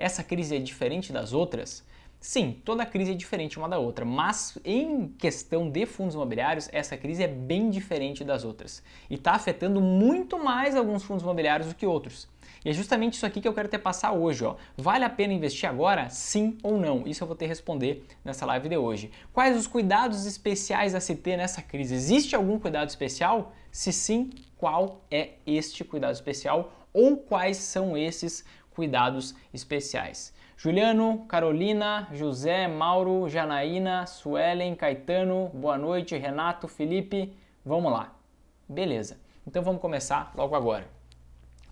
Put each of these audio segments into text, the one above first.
Essa crise é diferente das outras? Sim, toda crise é diferente uma da outra, mas em questão de fundos imobiliários, essa crise é bem diferente das outras e está afetando muito mais alguns fundos imobiliários do que outros. E é justamente isso aqui que eu quero te passar hoje. Ó. Vale a pena investir agora? Sim ou não? Isso eu vou te responder nessa live de hoje. Quais os cuidados especiais a se ter nessa crise? Existe algum cuidado especial? Se sim, qual é este cuidado especial ou quais são esses cuidados especiais. Juliano, Carolina, José, Mauro, Janaína, Suelen, Caetano, boa noite, Renato, Felipe, vamos lá. Beleza, então vamos começar logo agora.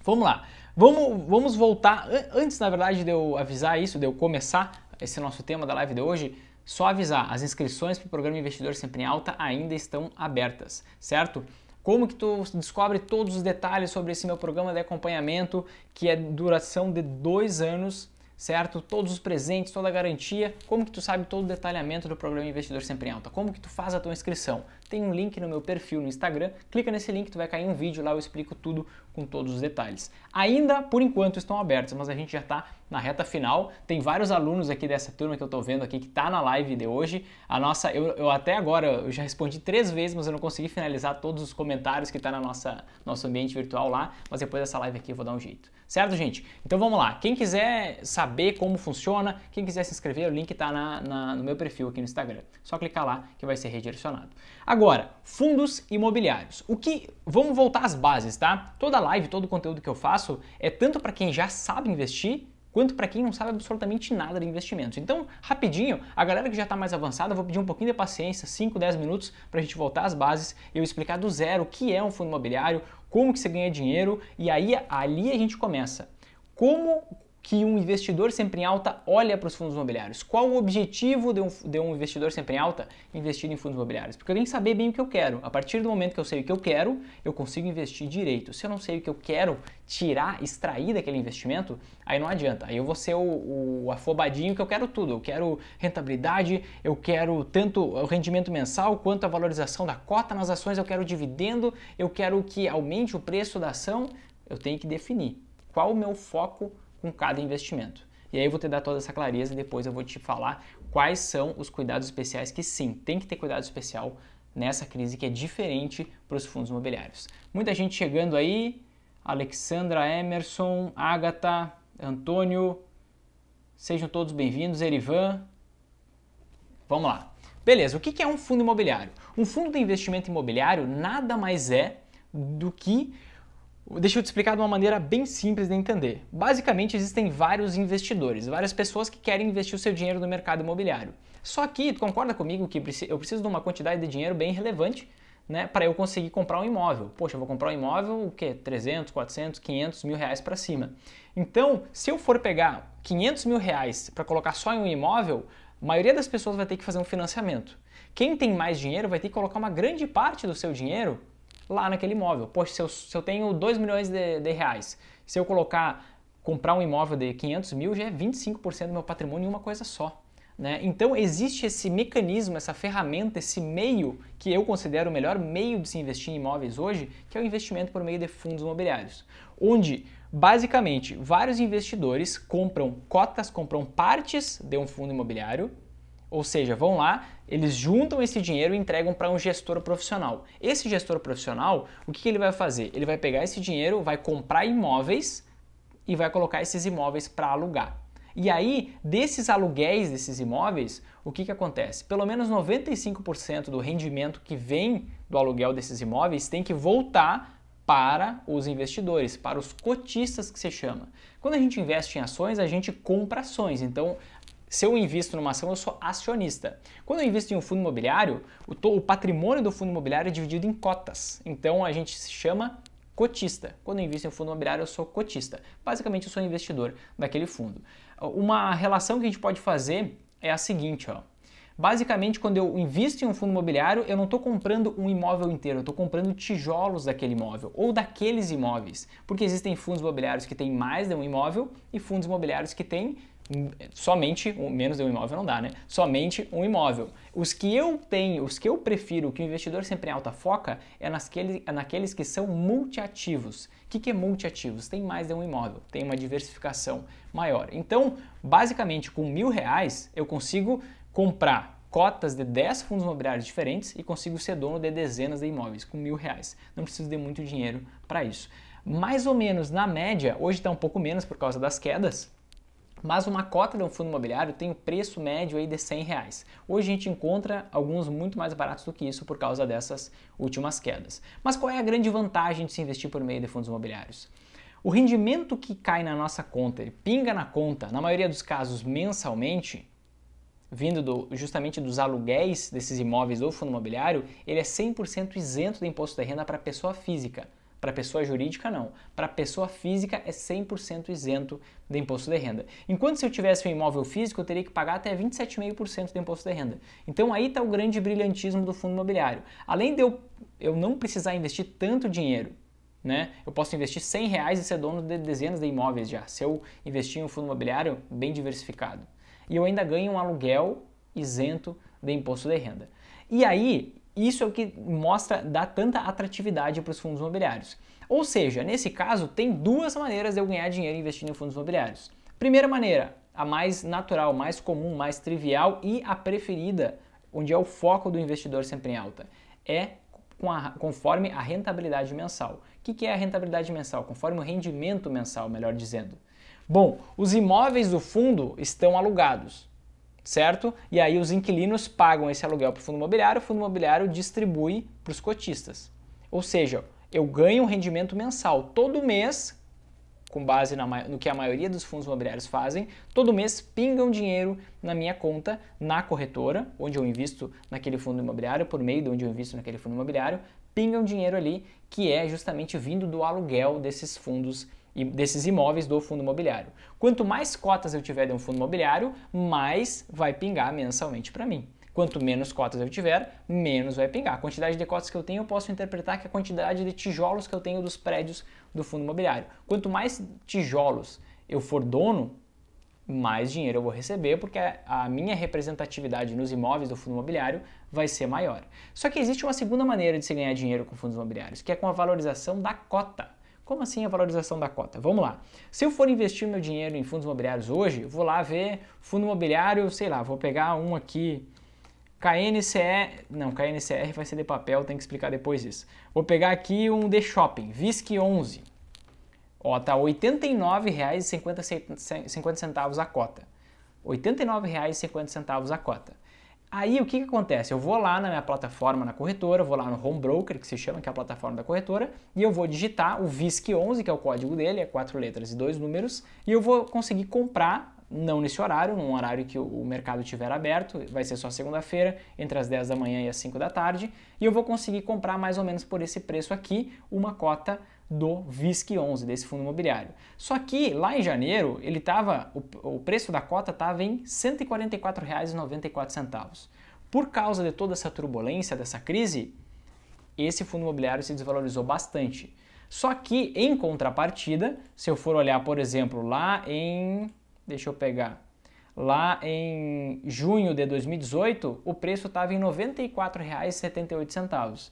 Vamos lá, vamos, vamos voltar. Antes, na verdade, de eu avisar isso, de eu começar esse nosso tema da live de hoje, só avisar: as inscrições para o programa Investidor Sempre em Alta ainda estão abertas, certo? como que tu descobre todos os detalhes sobre esse meu programa de acompanhamento, que é duração de dois anos, certo? Todos os presentes, toda a garantia, como que tu sabe todo o detalhamento do programa Investidor Sempre em Alta, como que tu faz a tua inscrição tem um link no meu perfil no Instagram. Clica nesse link, tu vai cair um vídeo lá, eu explico tudo com todos os detalhes. Ainda, por enquanto, estão abertos, mas a gente já está na reta final. Tem vários alunos aqui dessa turma que eu estou vendo aqui que está na live de hoje. A nossa, eu, eu, até agora eu já respondi três vezes, mas eu não consegui finalizar todos os comentários que está na nossa nosso ambiente virtual lá. Mas depois dessa live aqui eu vou dar um jeito. Certo, gente? Então vamos lá. Quem quiser saber como funciona, quem quiser se inscrever, o link está no meu perfil aqui no Instagram. Só clicar lá que vai ser redirecionado. Agora, Agora, fundos imobiliários. O que vamos voltar às bases, tá? Toda live, todo o conteúdo que eu faço é tanto para quem já sabe investir quanto para quem não sabe absolutamente nada de investimentos. Então, rapidinho, a galera que já está mais avançada, eu vou pedir um pouquinho de paciência, 5, 10 minutos, para a gente voltar às bases e eu explicar do zero o que é um fundo imobiliário, como que você ganha dinheiro, e aí ali a gente começa. Como, que um investidor sempre em alta olha para os fundos imobiliários? Qual o objetivo de um, de um investidor sempre em alta investir em fundos imobiliários? Porque eu tenho que saber bem o que eu quero. A partir do momento que eu sei o que eu quero, eu consigo investir direito. Se eu não sei o que eu quero tirar, extrair daquele investimento, aí não adianta. Aí eu vou ser o, o afobadinho que eu quero tudo. Eu quero rentabilidade, eu quero tanto o rendimento mensal quanto a valorização da cota nas ações, eu quero dividendo, eu quero que aumente o preço da ação. Eu tenho que definir qual o meu foco com cada investimento. E aí eu vou te dar toda essa clareza e depois eu vou te falar quais são os cuidados especiais que sim, tem que ter cuidado especial nessa crise que é diferente para os fundos imobiliários. Muita gente chegando aí, Alexandra Emerson, Agatha, Antônio, sejam todos bem-vindos, Erivan. Vamos lá. Beleza, o que é um fundo imobiliário? Um fundo de investimento imobiliário nada mais é do que Deixa eu te explicar de uma maneira bem simples de entender. Basicamente, existem vários investidores, várias pessoas que querem investir o seu dinheiro no mercado imobiliário. Só que, tu concorda comigo que eu preciso de uma quantidade de dinheiro bem relevante né, para eu conseguir comprar um imóvel. Poxa, eu vou comprar um imóvel, o quê? 300, 400, 500 mil reais para cima. Então, se eu for pegar 500 mil reais para colocar só em um imóvel, a maioria das pessoas vai ter que fazer um financiamento. Quem tem mais dinheiro vai ter que colocar uma grande parte do seu dinheiro lá naquele imóvel. Poxa, se eu, se eu tenho 2 milhões de, de reais, se eu colocar comprar um imóvel de 500 mil já é 25% do meu patrimônio em uma coisa só. Né? Então existe esse mecanismo, essa ferramenta, esse meio que eu considero o melhor meio de se investir em imóveis hoje, que é o investimento por meio de fundos imobiliários, onde basicamente vários investidores compram cotas, compram partes de um fundo imobiliário ou seja, vão lá, eles juntam esse dinheiro e entregam para um gestor profissional. Esse gestor profissional, o que, que ele vai fazer? Ele vai pegar esse dinheiro, vai comprar imóveis e vai colocar esses imóveis para alugar. E aí, desses aluguéis desses imóveis, o que, que acontece? Pelo menos 95% do rendimento que vem do aluguel desses imóveis tem que voltar para os investidores, para os cotistas que se chama. Quando a gente investe em ações, a gente compra ações. Então, se eu invisto numa ação, eu sou acionista. Quando eu invisto em um fundo imobiliário, o, to, o patrimônio do fundo imobiliário é dividido em cotas. Então a gente se chama cotista. Quando eu invisto em um fundo imobiliário, eu sou cotista. Basicamente, eu sou investidor daquele fundo. Uma relação que a gente pode fazer é a seguinte, ó. Basicamente, quando eu invisto em um fundo imobiliário, eu não estou comprando um imóvel inteiro, eu estou comprando tijolos daquele imóvel ou daqueles imóveis, porque existem fundos imobiliários que têm mais de um imóvel e fundos imobiliários que têm somente menos de um imóvel não dá, né? Somente um imóvel. Os que eu tenho, os que eu prefiro, que o investidor sempre em alta foca é naqueles, é naqueles que são multiativos. O que, que é multiativos? Tem mais de um imóvel, tem uma diversificação maior. Então, basicamente, com mil reais eu consigo comprar cotas de 10 fundos imobiliários diferentes e consigo ser dono de dezenas de imóveis com mil reais. Não preciso de muito dinheiro para isso. Mais ou menos na média, hoje está um pouco menos por causa das quedas, mas uma cota de um fundo imobiliário tem o um preço médio aí de 100 reais. Hoje a gente encontra alguns muito mais baratos do que isso por causa dessas últimas quedas. Mas qual é a grande vantagem de se investir por meio de fundos imobiliários? O rendimento que cai na nossa conta, ele pinga na conta, na maioria dos casos mensalmente, vindo do, justamente dos aluguéis desses imóveis ou fundo imobiliário, ele é 100% isento de imposto de renda para pessoa física. Para pessoa jurídica, não. Para pessoa física, é 100% isento de imposto de renda. Enquanto se eu tivesse um imóvel físico, eu teria que pagar até 27,5% de imposto de renda. Então aí está o grande brilhantismo do fundo imobiliário. Além de eu, eu não precisar investir tanto dinheiro né? Eu posso investir 100 reais e ser dono de dezenas de imóveis já. Se eu investir em um fundo imobiliário bem diversificado. E eu ainda ganho um aluguel isento de imposto de renda. E aí, isso é o que mostra dá tanta atratividade para os fundos imobiliários. Ou seja, nesse caso, tem duas maneiras de eu ganhar dinheiro investindo em fundos imobiliários. Primeira maneira, a mais natural, mais comum, mais trivial e a preferida, onde é o foco do investidor sempre em alta, é a, conforme a rentabilidade mensal. O que, que é a rentabilidade mensal? Conforme o rendimento mensal, melhor dizendo. Bom, os imóveis do fundo estão alugados certo? E aí os inquilinos pagam esse aluguel para o fundo imobiliário, o fundo imobiliário distribui para os cotistas. Ou seja, eu ganho um rendimento mensal todo mês, com base na, no que a maioria dos fundos imobiliários fazem, todo mês pingam dinheiro na minha conta, na corretora, onde eu invisto naquele fundo imobiliário, por meio de onde eu invisto naquele fundo imobiliário, pingam dinheiro ali que é justamente vindo do aluguel desses fundos desses imóveis do fundo imobiliário. Quanto mais cotas eu tiver de um fundo imobiliário, mais vai pingar mensalmente para mim. Quanto menos cotas eu tiver, menos vai pingar. A quantidade de cotas que eu tenho, eu posso interpretar que a quantidade de tijolos que eu tenho dos prédios do fundo imobiliário. Quanto mais tijolos eu for dono, mais dinheiro eu vou receber, porque a minha representatividade nos imóveis do fundo imobiliário vai ser maior. Só que existe uma segunda maneira de se ganhar dinheiro com fundos imobiliários, que é com a valorização da cota. Como assim a valorização da cota? Vamos lá. Se eu for investir meu dinheiro em fundos imobiliários hoje, vou lá ver fundo imobiliário, sei lá, vou pegar um aqui, Kncr, não, KNCR vai ser de papel, tem que explicar depois isso. Vou pegar aqui um de shopping, VISC 11. Ó, tá R$ 89,50 a cota. R$ 89,50 a cota. Aí o que, que acontece? Eu vou lá na minha plataforma na corretora, vou lá no Home Broker, que se chama, que é a plataforma da corretora, e eu vou digitar o VISC11, que é o código dele, é quatro letras e dois números, e eu vou conseguir comprar, não nesse horário, num horário que o mercado estiver aberto, vai ser só segunda-feira, entre as 10 da manhã e as 5 da tarde, e eu vou conseguir comprar mais ou menos por esse preço aqui, uma cota do VISC11, desse fundo imobiliário. Só que lá em janeiro, ele tava, o, o preço da cota estava em R$ 144,94. Por causa de toda essa turbulência, dessa crise, esse fundo imobiliário se desvalorizou bastante. Só que, em contrapartida, se eu for olhar, por exemplo, lá em. Deixa eu pegar. Lá em junho de 2018, o preço estava em R$ 94,78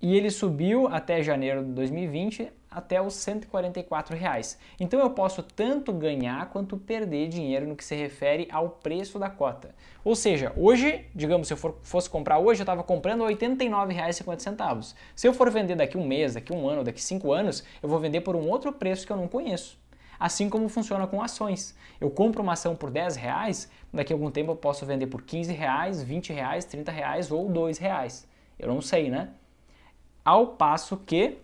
e ele subiu até janeiro de 2020 até os 144 reais. Então eu posso tanto ganhar quanto perder dinheiro no que se refere ao preço da cota. Ou seja, hoje, digamos, se eu for, fosse comprar hoje, eu estava comprando R$ 89,50. Se eu for vender daqui um mês, daqui um ano, daqui cinco anos, eu vou vender por um outro preço que eu não conheço. Assim como funciona com ações. Eu compro uma ação por 10 reais, daqui a algum tempo eu posso vender por 15 reais, 20 reais, 30 reais ou 2 reais. Eu não sei, né? Ao passo que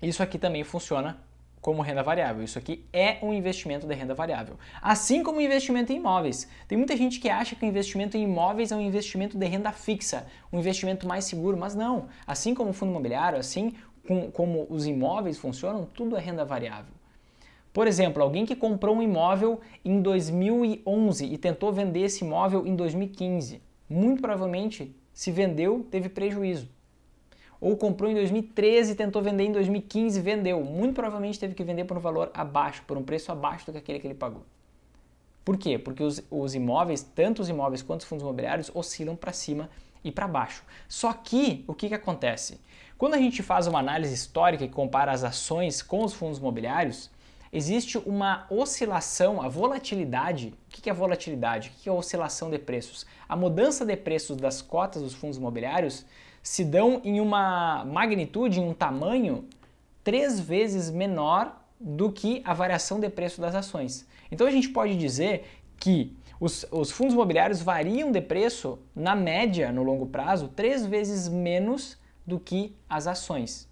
isso aqui também funciona como renda variável. Isso aqui é um investimento de renda variável. Assim como o investimento em imóveis. Tem muita gente que acha que o investimento em imóveis é um investimento de renda fixa, um investimento mais seguro, mas não. Assim como o fundo imobiliário, assim com, como os imóveis funcionam, tudo é renda variável. Por exemplo, alguém que comprou um imóvel em 2011 e tentou vender esse imóvel em 2015, muito provavelmente, se vendeu, teve prejuízo. Ou comprou em 2013, tentou vender em 2015, vendeu. Muito provavelmente teve que vender por um valor abaixo, por um preço abaixo do que aquele que ele pagou. Por quê? Porque os, os imóveis, tanto os imóveis quanto os fundos imobiliários, oscilam para cima e para baixo. Só que o que, que acontece? Quando a gente faz uma análise histórica e compara as ações com os fundos imobiliários, existe uma oscilação, a volatilidade. O que é volatilidade? O que é oscilação de preços? A mudança de preços das cotas dos fundos imobiliários se dão em uma magnitude, em um tamanho três vezes menor do que a variação de preço das ações. Então a gente pode dizer que os, os, fundos imobiliários variam de preço, na média, no longo prazo, três vezes menos do que as ações,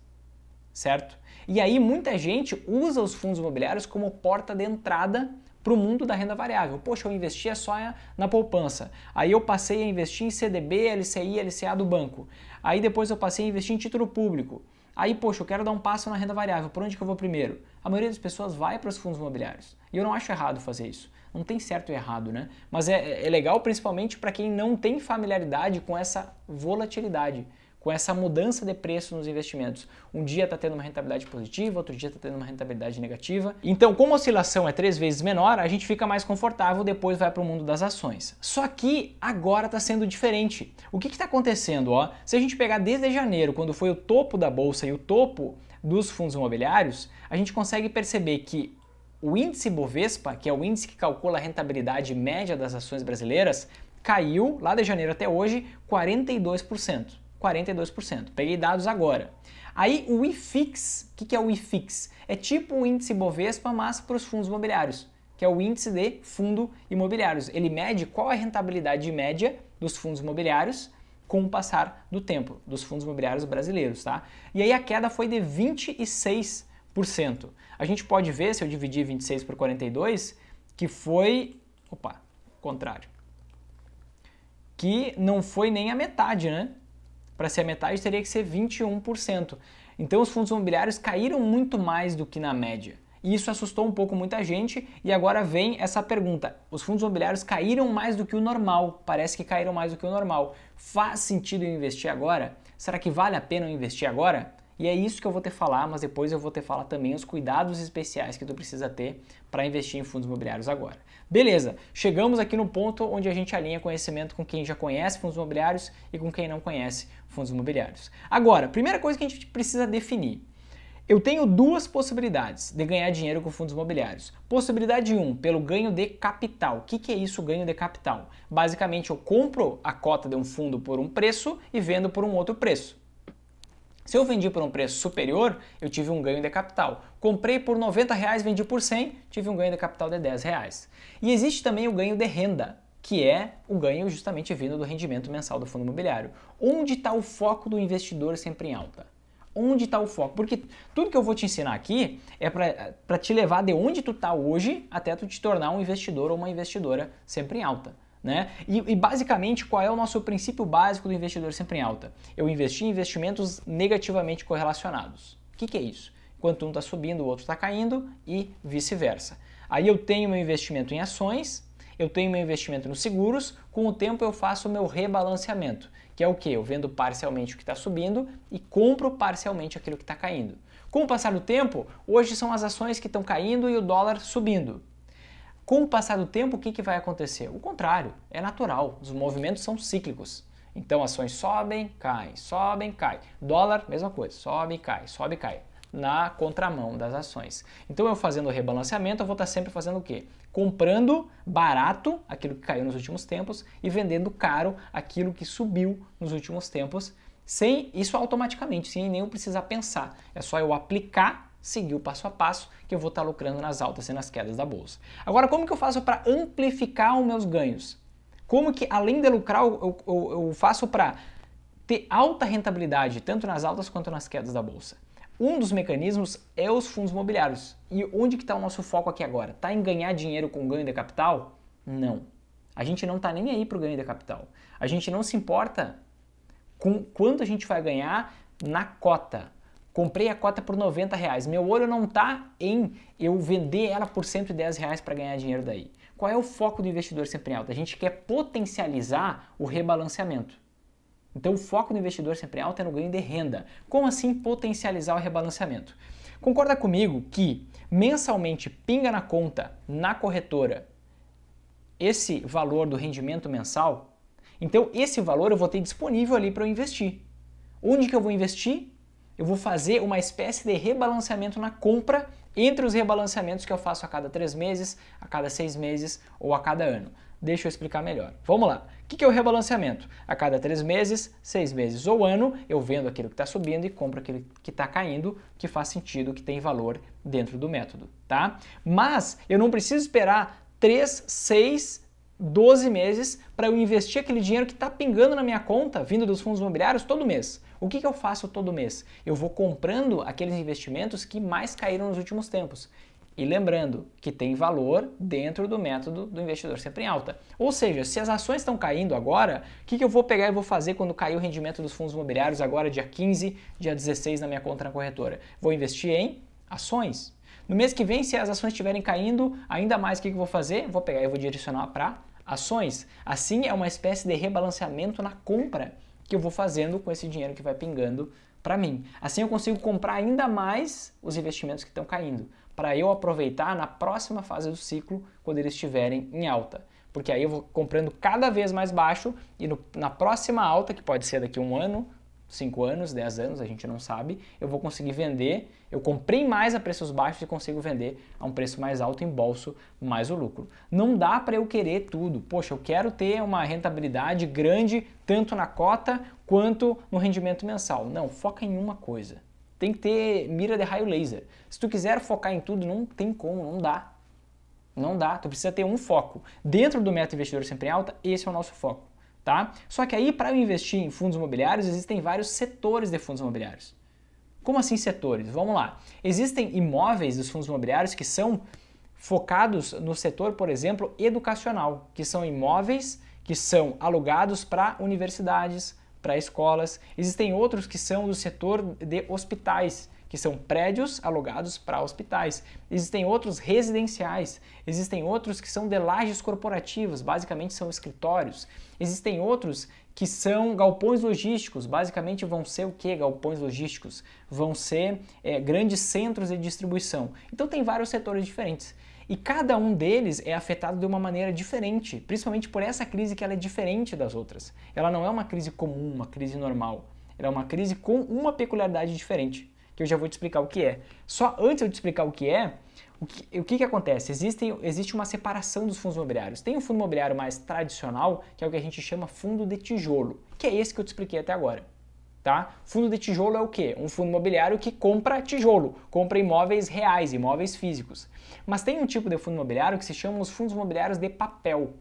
certo? E aí muita gente usa os fundos imobiliários como porta de entrada para o mundo da renda variável. Poxa, eu investia só na poupança, aí eu passei a investir em CDB, LCI, LCA do banco. Aí depois eu passei a investir em título público. Aí, poxa, eu quero dar um passo na renda variável, por onde que eu vou primeiro? A maioria das pessoas vai para os fundos imobiliários. E eu não acho errado fazer isso. Não tem certo e errado, né? Mas é, é legal principalmente para quem não tem familiaridade com essa volatilidade com essa mudança de preço nos investimentos. Um dia está tendo uma rentabilidade positiva, outro dia está tendo uma rentabilidade negativa. Então, como a oscilação é três vezes menor, a gente fica mais confortável, depois vai para o mundo das ações. Só que agora está sendo diferente. O que está acontecendo? Ó? Se a gente pegar desde janeiro, quando foi o topo da bolsa e o topo dos fundos imobiliários, a gente consegue perceber que o índice Bovespa, que é o índice que calcula a rentabilidade média das ações brasileiras, caiu lá de janeiro até hoje 42%. 42%. Peguei dados agora. Aí o IFIX, o que, que é o IFIX? É tipo o índice Bovespa, mas para os fundos imobiliários, que é o índice de fundo imobiliários. Ele mede qual é a rentabilidade média dos fundos imobiliários com o passar do tempo, dos fundos imobiliários brasileiros, tá? E aí a queda foi de 26%. A gente pode ver, se eu dividir 26 por 42, que foi... Opa, contrário. Que não foi nem a metade, né? para ser a metade teria que ser 21%. Então os fundos imobiliários caíram muito mais do que na média. E isso assustou um pouco muita gente. E agora vem essa pergunta: os fundos imobiliários caíram mais do que o normal? Parece que caíram mais do que o normal. Faz sentido eu investir agora? Será que vale a pena eu investir agora? E é isso que eu vou ter falar, mas depois eu vou ter falar também os cuidados especiais que tu precisa ter para investir em fundos imobiliários agora. Beleza, chegamos aqui no ponto onde a gente alinha conhecimento com quem já conhece fundos imobiliários e com quem não conhece fundos imobiliários. Agora, primeira coisa que a gente precisa definir. Eu tenho duas possibilidades de ganhar dinheiro com fundos imobiliários. Possibilidade 1, um, pelo ganho de capital. O que, que é isso, ganho de capital? Basicamente, eu compro a cota de um fundo por um preço e vendo por um outro preço. Se eu vendi por um preço superior, eu tive um ganho de capital. Comprei por 90 reais, vendi por 100, tive um ganho de capital de 10 reais. E existe também o ganho de renda, que é o ganho justamente vindo do rendimento mensal do fundo imobiliário. Onde está o foco do investidor sempre em alta? Onde está o foco? Porque tudo que eu vou te ensinar aqui é para te levar de onde tu está hoje até tu te tornar um investidor ou uma investidora sempre em alta. Né? E, e, basicamente, qual é o nosso princípio básico do investidor sempre em alta? Eu investi em investimentos negativamente correlacionados. O que, que é isso? Enquanto um está subindo, o outro está caindo e vice-versa. Aí eu tenho meu investimento em ações, eu tenho meu investimento nos seguros, com o tempo eu faço o meu rebalanceamento, que é o que? Eu vendo parcialmente o que está subindo e compro parcialmente aquilo que está caindo. Com o passar do tempo, hoje são as ações que estão caindo e o dólar subindo. Com o passar do tempo, o que, que vai acontecer? O contrário, é natural, os movimentos são cíclicos. Então ações sobem, caem, sobem, caem. Dólar, mesma coisa, sobe, cai, sobe, cai. Na contramão das ações. Então eu fazendo o rebalanceamento, eu vou estar sempre fazendo o quê? Comprando barato aquilo que caiu nos últimos tempos e vendendo caro aquilo que subiu nos últimos tempos, sem isso automaticamente, sem nenhum precisar pensar. É só eu aplicar seguir o passo a passo que eu vou estar lucrando nas altas e nas quedas da bolsa. Agora, como que eu faço para amplificar os meus ganhos? Como que além de lucrar, eu, eu, eu faço para ter alta rentabilidade, tanto nas altas quanto nas quedas da bolsa? Um dos mecanismos é os fundos imobiliários. E onde que está o nosso foco aqui agora? Está em ganhar dinheiro com ganho de capital? Não. A gente não está nem aí para o ganho de capital. A gente não se importa com quanto a gente vai ganhar na cota. Comprei a cota por 90 reais. Meu olho não está em eu vender ela por 110 reais para ganhar dinheiro daí. Qual é o foco do investidor sempre em alta? A gente quer potencializar o rebalanceamento. Então o foco do investidor sempre em alta é no ganho de renda. Como assim potencializar o rebalanceamento? Concorda comigo que mensalmente pinga na conta, na corretora, esse valor do rendimento mensal? Então esse valor eu vou ter disponível ali para eu investir. Onde que eu vou investir? eu vou fazer uma espécie de rebalanceamento na compra entre os rebalanceamentos que eu faço a cada três meses, a cada seis meses ou a cada ano. Deixa eu explicar melhor. Vamos lá. O que é o rebalanceamento? A cada três meses, seis meses ou ano, eu vendo aquilo que está subindo e compro aquilo que está caindo, que faz sentido, que tem valor dentro do método, tá? Mas eu não preciso esperar três, seis 12 meses para eu investir aquele dinheiro que está pingando na minha conta, vindo dos fundos imobiliários, todo mês. O que, que eu faço todo mês? Eu vou comprando aqueles investimentos que mais caíram nos últimos tempos. E lembrando que tem valor dentro do método do investidor sempre em alta. Ou seja, se as ações estão caindo agora, o que, que, eu vou pegar e vou fazer quando cair o rendimento dos fundos imobiliários agora, dia 15, dia 16 na minha conta na corretora? Vou investir em ações. No mês que vem, se as ações estiverem caindo ainda mais, o que, que eu vou fazer? Vou pegar e vou direcionar para ações. Assim, é uma espécie de rebalanceamento na compra que eu vou fazendo com esse dinheiro que vai pingando para mim. Assim eu consigo comprar ainda mais os investimentos que estão caindo, para eu aproveitar na próxima fase do ciclo quando eles estiverem em alta. Porque aí eu vou comprando cada vez mais baixo e no, na próxima alta, que pode ser daqui a um ano, 5 anos, 10 anos, a gente não sabe, eu vou conseguir vender, eu comprei mais a preços baixos e consigo vender a um preço mais alto em bolso, mais o lucro. Não dá para eu querer tudo. Poxa, eu quero ter uma rentabilidade grande tanto na cota quanto no rendimento mensal. Não, foca em uma coisa. Tem que ter mira de raio laser. Se tu quiser focar em tudo, não tem como, não dá. Não dá, tu precisa ter um foco. Dentro do meta investidor sempre alta, esse é o nosso foco tá? Só que aí para eu investir em fundos imobiliários existem vários setores de fundos imobiliários. Como assim setores? Vamos lá. Existem imóveis dos fundos imobiliários que são focados no setor, por exemplo, educacional, que são imóveis que são alugados para universidades, para escolas. Existem outros que são do setor de hospitais, que são prédios alugados para hospitais. Existem outros residenciais, existem outros que são de lajes corporativas, basicamente são escritórios. Existem outros que são galpões logísticos, basicamente vão ser o que galpões logísticos? Vão ser é, grandes centros de distribuição. Então tem vários setores diferentes. E cada um deles é afetado de uma maneira diferente, principalmente por essa crise que ela é diferente das outras. Ela não é uma crise comum, uma crise normal. Ela é uma crise com uma peculiaridade diferente que eu já vou te explicar o que é. Só antes eu te explicar o que é, o que, o que, que, acontece? Existem, existe uma separação dos fundos imobiliários. Tem um fundo imobiliário mais tradicional, que é o que a gente chama fundo de tijolo, que é esse que eu te expliquei até agora. Tá? Fundo de tijolo é o quê? Um fundo imobiliário que compra tijolo, compra imóveis reais, imóveis físicos. Mas tem um tipo de fundo imobiliário que se chama os fundos imobiliários de papel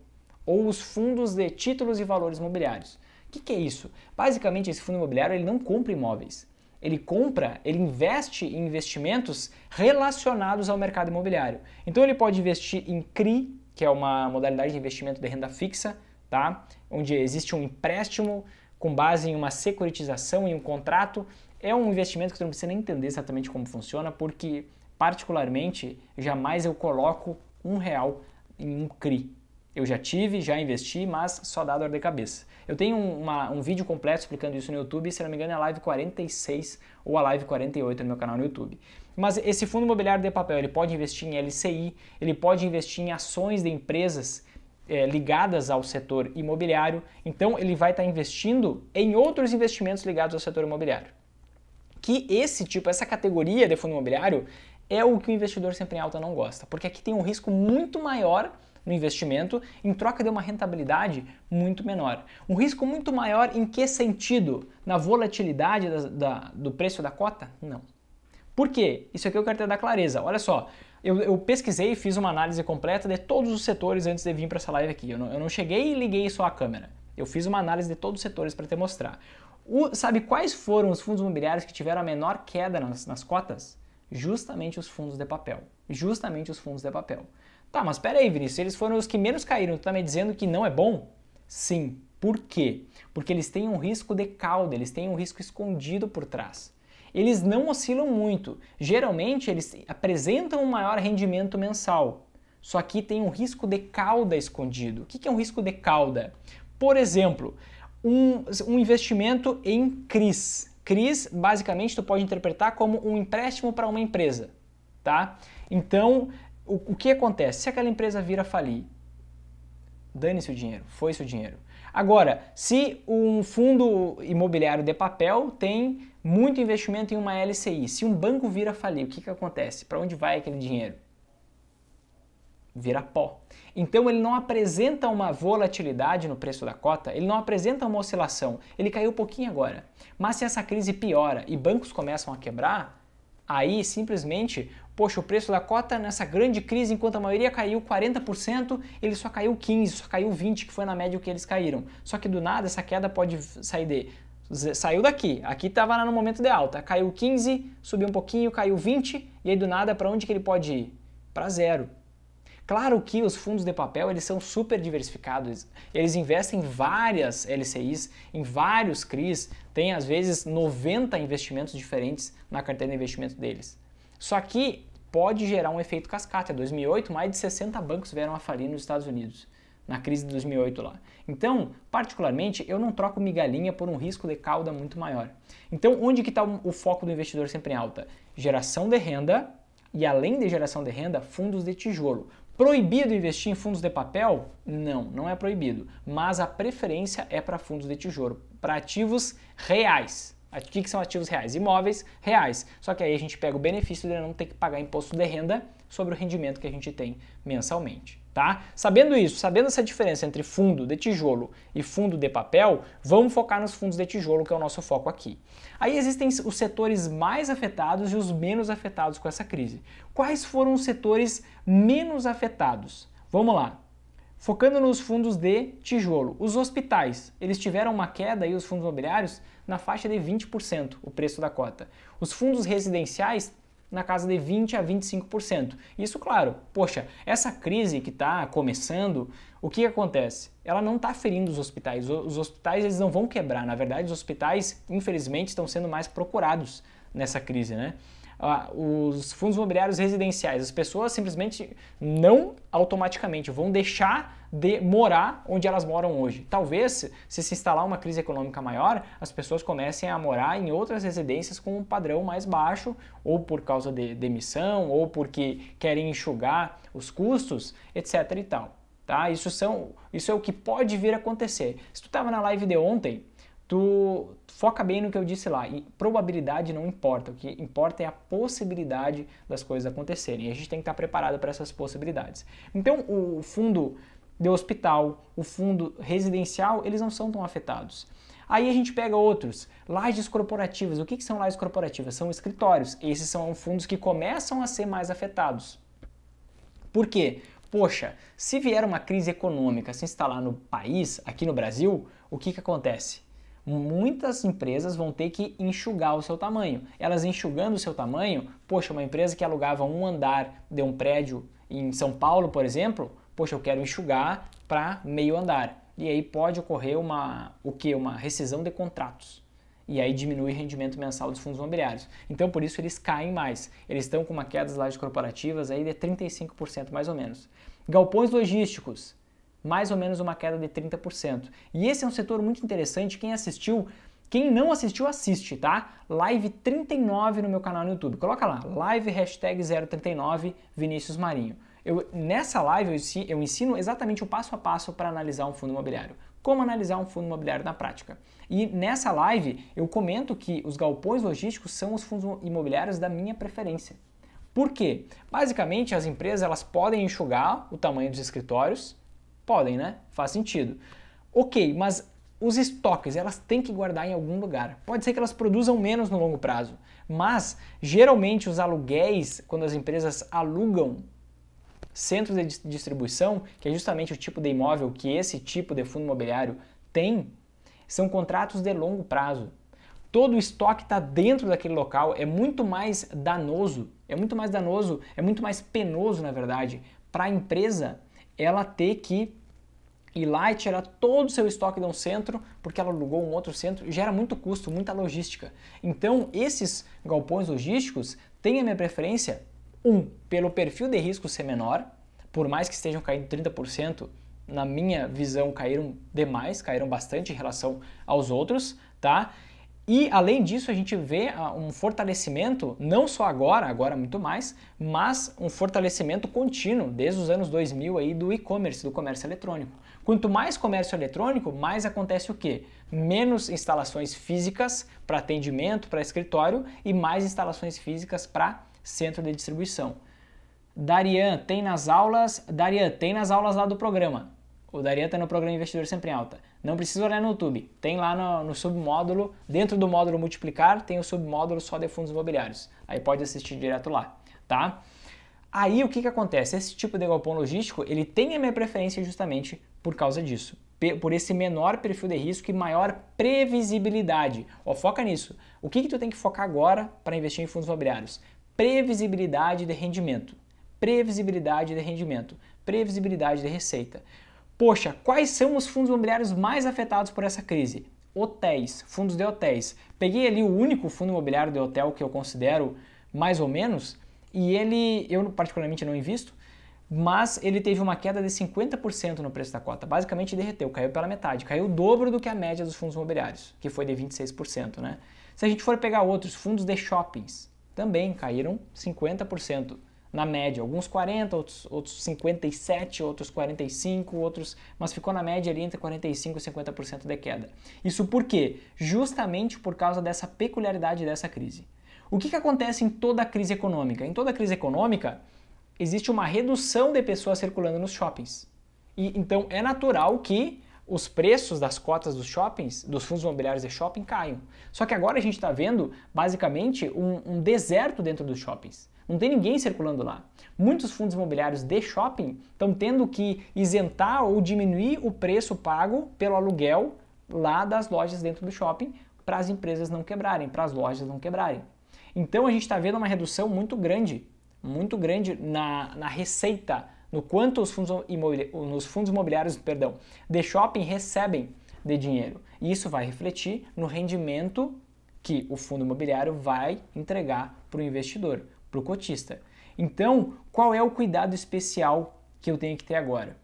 ou os fundos de títulos e valores imobiliários. O que, que é isso? Basicamente, esse fundo imobiliário ele não compra imóveis ele compra, ele investe em investimentos relacionados ao mercado imobiliário. Então ele pode investir em CRI, que é uma modalidade de investimento de renda fixa, tá? Onde existe um empréstimo com base em uma securitização em um contrato. É um investimento que você não precisa nem entender exatamente como funciona, porque particularmente jamais eu coloco um real em um CRI, eu já tive, já investi, mas só dá dor de cabeça. Eu tenho uma, um vídeo completo explicando isso no YouTube, se não me engano é a live 46 ou a live 48 no meu canal no YouTube. Mas esse fundo imobiliário de papel, ele pode investir em LCI, ele pode investir em ações de empresas é, ligadas ao setor imobiliário, então ele vai estar tá investindo em outros investimentos ligados ao setor imobiliário. Que esse tipo, essa categoria de fundo imobiliário é o que o investidor sempre em alta não gosta, porque aqui tem um risco muito maior no investimento em troca de uma rentabilidade muito menor. Um risco muito maior em que sentido? Na volatilidade da, da, do preço da cota? Não. Por quê? Isso aqui eu quero ter da clareza. Olha só, eu, eu, pesquisei e fiz uma análise completa de todos os setores antes de vir para essa live aqui. Eu não, eu não cheguei e liguei só a câmera. Eu fiz uma análise de todos os setores para te mostrar. O, sabe quais foram os fundos imobiliários que tiveram a menor queda nas, nas cotas? Justamente os fundos de papel. Justamente os fundos de papel. Tá, mas aí Vinícius, eles foram os que menos caíram, tu tá me dizendo que não é bom? Sim. Por quê? Porque eles têm um risco de cauda, eles têm um risco escondido por trás. Eles não oscilam muito. Geralmente, eles apresentam um maior rendimento mensal. Só que tem um risco de cauda escondido. O que é um risco de cauda? Por exemplo, um, um investimento em CRIs. CRIs, basicamente, tu pode interpretar como um empréstimo para uma empresa, tá? Então, o, o que acontece? Se aquela empresa vira falir, dane-se o dinheiro, foi-se o dinheiro. Agora, se um fundo imobiliário de papel tem muito investimento em uma LCI, se um banco vira falir, o que, que acontece? Para onde vai aquele dinheiro? Vira pó. Então ele não apresenta uma volatilidade no preço da cota, ele não apresenta uma oscilação. Ele caiu um pouquinho agora. Mas se essa crise piora e bancos começam a quebrar, aí simplesmente Poxa, o preço da cota nessa grande crise, enquanto a maioria caiu 40%, ele só caiu 15%, só caiu 20%, que foi na média o que eles caíram. Só que do nada essa queda pode sair de. Saiu daqui, aqui estava no momento de alta, caiu 15, subiu um pouquinho, caiu 20, e aí do nada para onde que ele pode ir? Para zero. Claro que os fundos de papel eles são super diversificados, eles investem em várias LCIs, em vários CRIs, tem às vezes 90 investimentos diferentes na carteira de investimento deles. Só que pode gerar um efeito cascata. Em 2008, mais de 60 bancos vieram a falir nos Estados Unidos, na crise de 2008 lá. Então, particularmente, eu não troco migalhinha por um risco de cauda muito maior. Então, onde que está o foco do investidor sempre em alta? Geração de renda e, além de geração de renda, fundos de tijolo. Proibido investir em fundos de papel? Não, não é proibido. Mas a preferência é para fundos de tijolo, para ativos reais. O que, que são ativos reais? Imóveis reais. Só que aí a gente pega o benefício de não ter que pagar imposto de renda sobre o rendimento que a gente tem mensalmente. Tá? Sabendo isso, sabendo essa diferença entre fundo de tijolo e fundo de papel, vamos focar nos fundos de tijolo, que é o nosso foco aqui. Aí existem os setores mais afetados e os menos afetados com essa crise. Quais foram os setores menos afetados? Vamos lá. Focando nos fundos de tijolo, os hospitais, eles tiveram uma queda e os fundos imobiliários na faixa de 20% o preço da cota. Os fundos residenciais na casa de 20 a 25%. Isso, claro, poxa, essa crise que está começando, o que acontece? Ela não está ferindo os hospitais. Os hospitais eles não vão quebrar. Na verdade, os hospitais, infelizmente, estão sendo mais procurados nessa crise, né? os fundos imobiliários residenciais. As pessoas simplesmente não automaticamente vão deixar de morar onde elas moram hoje. Talvez, se se instalar uma crise econômica maior, as pessoas comecem a morar em outras residências com um padrão mais baixo, ou por causa de demissão, ou porque querem enxugar os custos, etc. e tal. Tá? Isso, são, isso é o que pode vir a acontecer. Se tu estava na live de ontem, tu foca bem no que eu disse lá. E probabilidade não importa. O que importa é a possibilidade das coisas acontecerem. E a gente tem que estar preparado para essas possibilidades. Então, o fundo de hospital, o fundo residencial, eles não são tão afetados. Aí a gente pega outros, lajes corporativas. O que, que são lajes corporativas? São escritórios. Esses são fundos que começam a ser mais afetados. Por quê? Poxa, se vier uma crise econômica se instalar no país, aqui no Brasil, o que, que acontece? muitas empresas vão ter que enxugar o seu tamanho. Elas enxugando o seu tamanho, poxa, uma empresa que alugava um andar de um prédio em São Paulo, por exemplo, poxa, eu quero enxugar para meio andar. E aí pode ocorrer uma o que? Uma rescisão de contratos. E aí diminui o rendimento mensal dos fundos imobiliários. Então por isso eles caem mais. Eles estão com uma queda das lajes corporativas aí de 35% mais ou menos. Galpões logísticos mais ou menos uma queda de 30%. E esse é um setor muito interessante, quem assistiu quem não assistiu, assiste, tá? Live 39 no meu canal no YouTube. Coloca lá, live hashtag 039 Vinícius Marinho. Eu, nessa live eu ensino, eu ensino exatamente o passo a passo para analisar um fundo imobiliário. Como analisar um fundo imobiliário na prática. E nessa live eu comento que os galpões logísticos são os fundos imobiliários da minha preferência. Por quê? Basicamente, as empresas elas podem enxugar o tamanho dos escritórios, Podem, né? Faz sentido. Ok, mas os estoques elas têm que guardar em algum lugar. Pode ser que elas produzam menos no longo prazo, mas geralmente os aluguéis, quando as empresas alugam centros de distribuição, que é justamente o tipo de imóvel que esse tipo de fundo imobiliário tem, são contratos de longo prazo. Todo o estoque está dentro daquele local, é muito mais danoso, é muito mais danoso, é muito mais penoso, na verdade, para a empresa ela ter que ir lá e tirar todo o seu estoque de um centro, porque ela alugou um outro centro, gera muito custo, muita logística. Então, esses galpões logísticos têm a minha preferência, um, pelo perfil de risco ser menor, por mais que estejam caindo 30%, na minha visão caíram demais, caíram bastante em relação aos outros, tá? E além disso, a gente vê ah, um fortalecimento, não só agora, agora muito mais, mas um fortalecimento contínuo desde os anos 2000 aí do e-commerce, do comércio eletrônico. Quanto mais comércio eletrônico, mais acontece o quê? Menos instalações físicas para atendimento, para escritório e mais instalações físicas para centro de distribuição. Darian, tem nas aulas, Darian, tem nas aulas lá do programa. O Darian está no programa Investidor Sempre em Alta. Não precisa olhar no YouTube. Tem lá no, no submódulo, dentro do módulo multiplicar, tem o submódulo só de fundos imobiliários. Aí pode assistir direto lá, tá? Aí o que, que acontece? Esse tipo de galpão logístico, ele tem a minha preferência justamente por causa disso. Por esse menor perfil de risco e maior previsibilidade. Ó, foca nisso. O que, que tu tem que focar agora para investir em fundos imobiliários? Previsibilidade de rendimento. Previsibilidade de rendimento. Previsibilidade de receita. Poxa, quais são os fundos imobiliários mais afetados por essa crise? Hotéis, fundos de hotéis. Peguei ali o único fundo imobiliário de hotel que eu considero mais ou menos, e ele, eu particularmente não invisto, mas ele teve uma queda de 50% no preço da cota. Basicamente derreteu, caiu pela metade, caiu o dobro do que a média dos fundos imobiliários, que foi de 26%. Né? Se a gente for pegar outros fundos de shoppings, também caíram 50% na média. Alguns 40, outros, outros 57, outros 45, outros, mas ficou na média ali entre 45 e 50% de queda. Isso por quê? Justamente por causa dessa peculiaridade dessa crise. O que, que acontece em toda crise econômica? Em toda crise econômica, existe uma redução de pessoas circulando nos shoppings. E então é natural que os preços das cotas dos shoppings, dos fundos imobiliários de shopping, caiam. Só que agora a gente está vendo basicamente um, um deserto dentro dos shoppings. Não tem ninguém circulando lá. Muitos fundos imobiliários de shopping estão tendo que isentar ou diminuir o preço pago pelo aluguel lá das lojas dentro do shopping para as empresas não quebrarem, para as lojas não quebrarem. Então a gente está vendo uma redução muito grande, muito grande na, na receita, no quanto os fundos, nos fundos imobiliários perdão, de shopping recebem de dinheiro. E isso vai refletir no rendimento que o fundo imobiliário vai entregar para o investidor para o cotista. Então, qual é o cuidado especial que eu tenho que ter agora?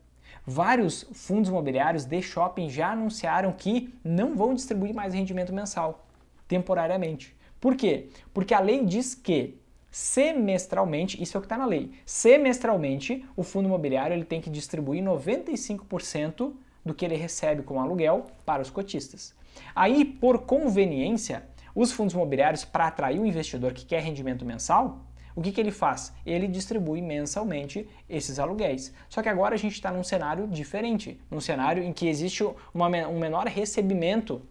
Vários fundos imobiliários de shopping já anunciaram que não vão distribuir mais rendimento mensal, temporariamente. Por quê? Porque a lei diz que semestralmente, isso é o que está na lei, semestralmente o fundo imobiliário ele tem que distribuir 95% do que ele recebe como aluguel para os cotistas. Aí, por conveniência, os fundos imobiliários, para atrair o investidor que quer rendimento mensal, o que, que ele faz? Ele distribui mensalmente esses aluguéis. Só que agora a gente está num cenário diferente, num cenário em que existe uma, um menor recebimento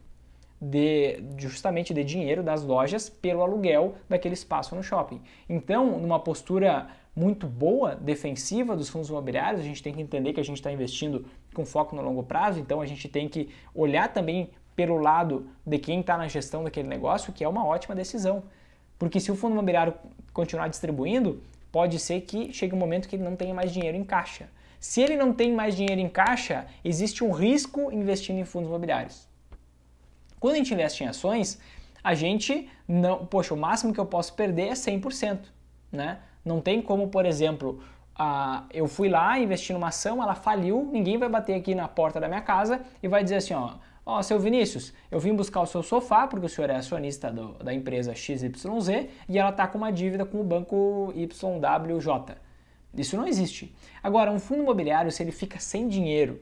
de justamente de dinheiro das lojas pelo aluguel daquele espaço no shopping. Então, numa postura muito boa, defensiva dos fundos imobiliários, a gente tem que entender que a gente está investindo com foco no longo prazo, então a gente tem que olhar também pelo lado de quem está na gestão daquele negócio, que é uma ótima decisão. Porque se o fundo imobiliário continuar distribuindo, pode ser que chegue um momento que ele não tenha mais dinheiro em caixa. Se ele não tem mais dinheiro em caixa, existe um risco investindo em fundos imobiliários. Quando a gente investe em ações, a gente não, poxa, o máximo que eu posso perder é 100%, né? Não tem como, por exemplo, a, eu fui lá investir numa ação, ela faliu, ninguém vai bater aqui na porta da minha casa e vai dizer assim, ó, Ó, oh, seu Vinícius, eu vim buscar o seu sofá porque o senhor é acionista do, da empresa XYZ e ela está com uma dívida com o banco YWJ. Isso não existe. Agora, um fundo imobiliário, se ele fica sem dinheiro,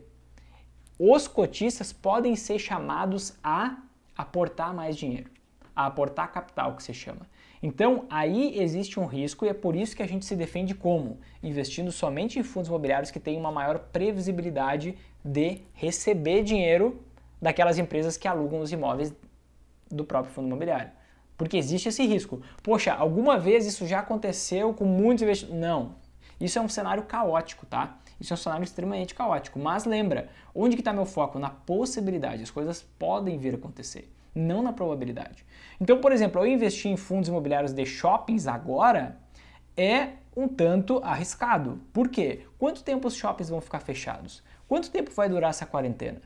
os cotistas podem ser chamados a aportar mais dinheiro, a aportar capital, que se chama. Então, aí existe um risco e é por isso que a gente se defende como? Investindo somente em fundos imobiliários que têm uma maior previsibilidade de receber dinheiro daquelas empresas que alugam os imóveis do próprio fundo imobiliário. Porque existe esse risco. Poxa, alguma vez isso já aconteceu com muitos investidores? Não. Isso é um cenário caótico, tá? Isso é um cenário extremamente caótico. Mas lembra, onde que está meu foco? Na possibilidade. As coisas podem vir a acontecer, não na probabilidade. Então, por exemplo, eu investir em fundos imobiliários de shoppings agora é um tanto arriscado. Por quê? Quanto tempo os shoppings vão ficar fechados? Quanto tempo vai durar essa quarentena?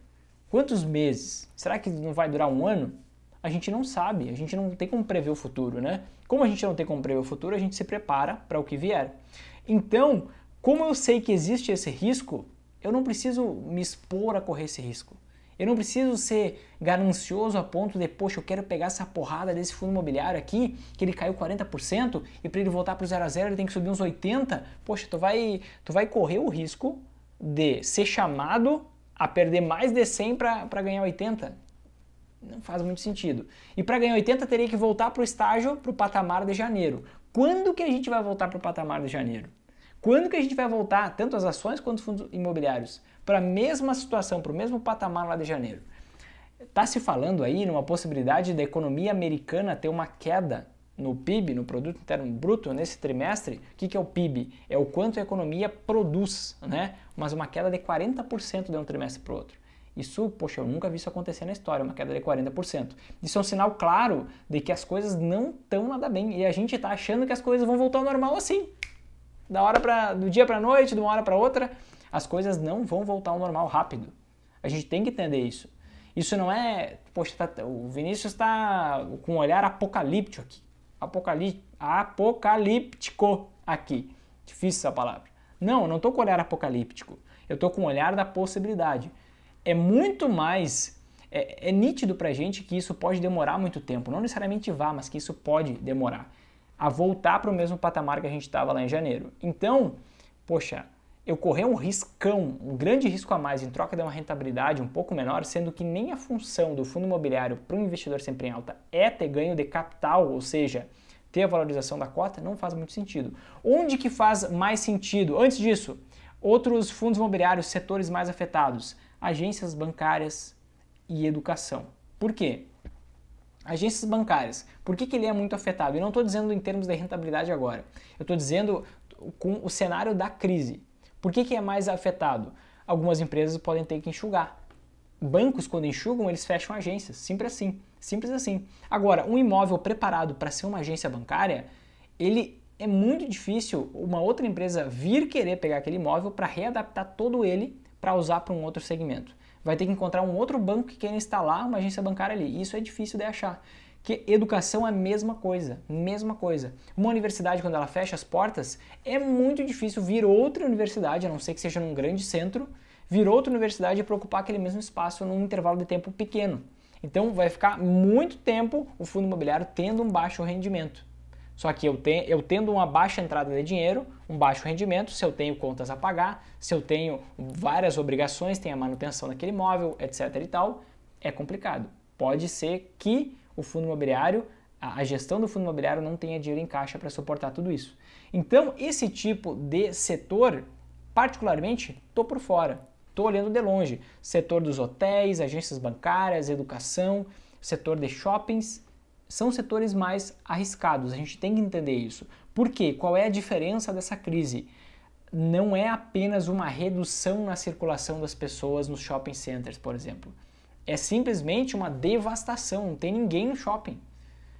Quantos meses? Será que não vai durar um ano? A gente não sabe, a gente não tem como prever o futuro, né? Como a gente não tem como prever o futuro, a gente se prepara para o que vier. Então, como eu sei que existe esse risco, eu não preciso me expor a correr esse risco. Eu não preciso ser ganancioso a ponto de, poxa, eu quero pegar essa porrada desse fundo imobiliário aqui, que ele caiu 40% e para ele voltar para o zero a zero ele tem que subir uns 80%. Poxa, tu vai, tu vai correr o risco de ser chamado a perder mais de 100 para ganhar 80? Não faz muito sentido. E para ganhar 80 teria que voltar para o estágio, para o patamar de janeiro. Quando que a gente vai voltar para o patamar de janeiro? Quando que a gente vai voltar, tanto as ações quanto os fundos imobiliários, para a mesma situação, para o mesmo patamar lá de janeiro? Está se falando aí numa possibilidade da economia americana ter uma queda no PIB, no Produto Interno Bruto, nesse trimestre, o que, que é o PIB? É o quanto a economia produz, né? mas uma queda de 40% de um trimestre para o outro. Isso, poxa, eu nunca vi isso acontecer na história, uma queda de 40%. Isso é um sinal claro de que as coisas não estão nada bem e a gente está achando que as coisas vão voltar ao normal assim. Da hora para do dia para a noite, de uma hora para outra, as coisas não vão voltar ao normal rápido. A gente tem que entender isso. Isso não é, poxa, tá, o Vinícius está com um olhar apocalíptico aqui apocalíptico aqui. Difícil essa palavra. Não, eu não estou com o olhar apocalíptico. Eu estou com o olhar da possibilidade. É muito mais. É, é nítido para gente que isso pode demorar muito tempo. Não necessariamente vá, mas que isso pode demorar. A voltar para o mesmo patamar que a gente estava lá em janeiro. Então, poxa, eu correr um riscão, um grande risco a mais em troca de uma rentabilidade um pouco menor, sendo que nem a função do fundo imobiliário para um investidor sempre em alta é ter ganho de capital, ou seja, ter a valorização da cota, não faz muito sentido. Onde que faz mais sentido? Antes disso, outros fundos imobiliários, setores mais afetados, agências bancárias e educação. Por quê? Agências bancárias, por que, que ele é muito afetado? E não estou dizendo em termos de rentabilidade agora, eu estou dizendo com o cenário da crise. Por que, que é mais afetado? Algumas empresas podem ter que enxugar. Bancos, quando enxugam, eles fecham agências. Simples assim. Simples assim. Agora, um imóvel preparado para ser uma agência bancária, ele é muito difícil uma outra empresa vir querer pegar aquele imóvel para readaptar todo ele para usar para um outro segmento. Vai ter que encontrar um outro banco que queira instalar uma agência bancária ali. isso é difícil de achar que educação é a mesma coisa, mesma coisa. Uma universidade, quando ela fecha as portas, é muito difícil vir outra universidade, a não ser que seja num grande centro, vir outra universidade para ocupar aquele mesmo espaço num intervalo de tempo pequeno. Então vai ficar muito tempo o fundo imobiliário tendo um baixo rendimento. Só que eu, te, eu tendo uma baixa entrada de dinheiro, um baixo rendimento, se eu tenho contas a pagar, se eu tenho várias obrigações, tem a manutenção daquele imóvel, etc e tal, é complicado. Pode ser que o fundo imobiliário, a, gestão do fundo imobiliário não tenha dinheiro em caixa para suportar tudo isso. Então, esse tipo de setor, particularmente, tô por fora, tô olhando de longe. Setor dos hotéis, agências bancárias, educação, setor de shoppings, são setores mais arriscados. A gente tem que entender isso. Por quê? Qual é a diferença dessa crise? Não é apenas uma redução na circulação das pessoas nos shopping centers, por exemplo é simplesmente uma devastação, não tem ninguém no shopping.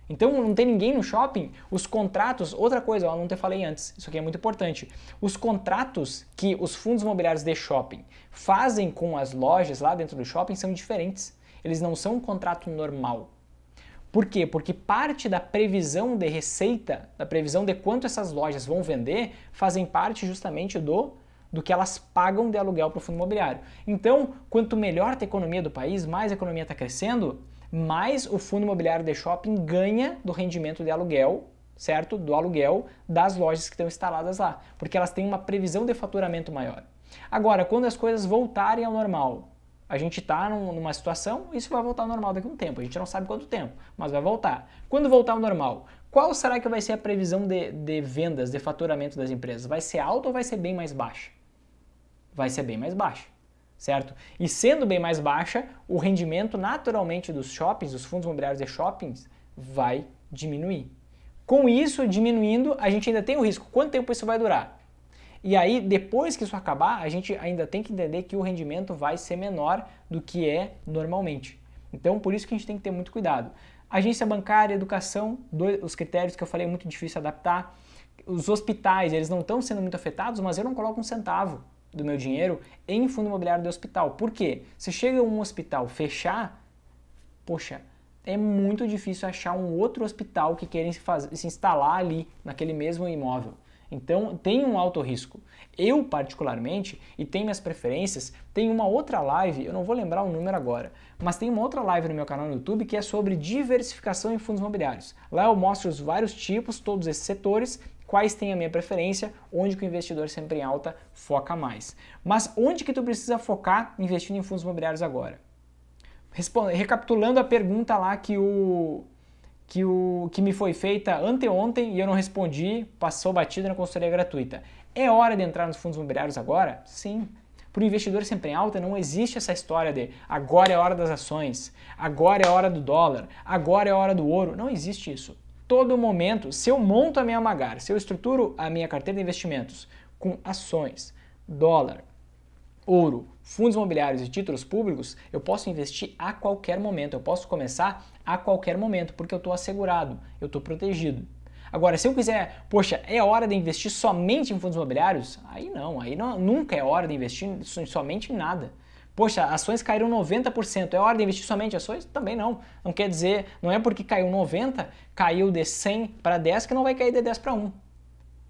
Então, não tem ninguém no shopping, os contratos, outra coisa, eu não te falei antes, isso aqui é muito importante. Os contratos que os fundos imobiliários de shopping fazem com as lojas lá dentro do shopping são diferentes. Eles não são um contrato normal. Por quê? Porque parte da previsão de receita, da previsão de quanto essas lojas vão vender, fazem parte justamente do do que elas pagam de aluguel para o fundo imobiliário. Então, quanto melhor tá a economia do país, mais a economia está crescendo, mais o fundo imobiliário de shopping ganha do rendimento de aluguel, certo? Do aluguel das lojas que estão instaladas lá, porque elas têm uma previsão de faturamento maior. Agora, quando as coisas voltarem ao normal, a gente está numa situação, isso vai voltar ao normal daqui a um tempo. A gente não sabe quanto tempo, mas vai voltar. Quando voltar ao normal, qual será que vai ser a previsão de, de vendas, de faturamento das empresas? Vai ser alta ou vai ser bem mais baixa? vai ser bem mais baixa, certo? E sendo bem mais baixa, o rendimento naturalmente dos shoppings, dos fundos imobiliários de shoppings, vai diminuir. Com isso diminuindo, a gente ainda tem o risco. Quanto tempo isso vai durar? E aí, depois que isso acabar, a gente ainda tem que entender que o rendimento vai ser menor do que é normalmente. Então, por isso que a gente tem que ter muito cuidado. Agência bancária, educação, dois, os critérios que eu falei é muito difícil adaptar. Os hospitais, eles não estão sendo muito afetados, mas eu não coloco um centavo do meu dinheiro em fundo imobiliário de hospital. Por quê? Se chega um hospital fechar, poxa, é muito difícil achar um outro hospital que querem se, fazer, se instalar ali, naquele mesmo imóvel. Então tem um alto risco. Eu, particularmente, e tem minhas preferências, tem uma outra live, eu não vou lembrar o número agora, mas tem uma outra live no meu canal no YouTube que é sobre diversificação em fundos imobiliários. Lá eu mostro os vários tipos, todos esses setores, quais têm a minha preferência, onde que o investidor sempre em alta foca mais. Mas onde que tu precisa focar investindo em fundos imobiliários agora? Responde, recapitulando a pergunta lá que o que, o, que me foi feita anteontem e eu não respondi, passou batida na consultoria gratuita. É hora de entrar nos fundos imobiliários agora? Sim. Para o investidor sempre em alta, não existe essa história de agora é a hora das ações, agora é a hora do dólar, agora é a hora do ouro. Não existe isso todo momento, se eu monto a minha Magar, se eu estruturo a minha carteira de investimentos com ações, dólar, ouro, fundos imobiliários e títulos públicos, eu posso investir a qualquer momento, eu posso começar a qualquer momento, porque eu estou assegurado, eu estou protegido. Agora, se eu quiser, poxa, é hora de investir somente em fundos imobiliários? Aí não, aí não, nunca é hora de investir somente em nada. Poxa, ações caíram 90%. É hora de investir somente em ações? Também não. Não quer dizer, não é porque caiu 90, caiu de 100 para 10 que não vai cair de 10 para 1.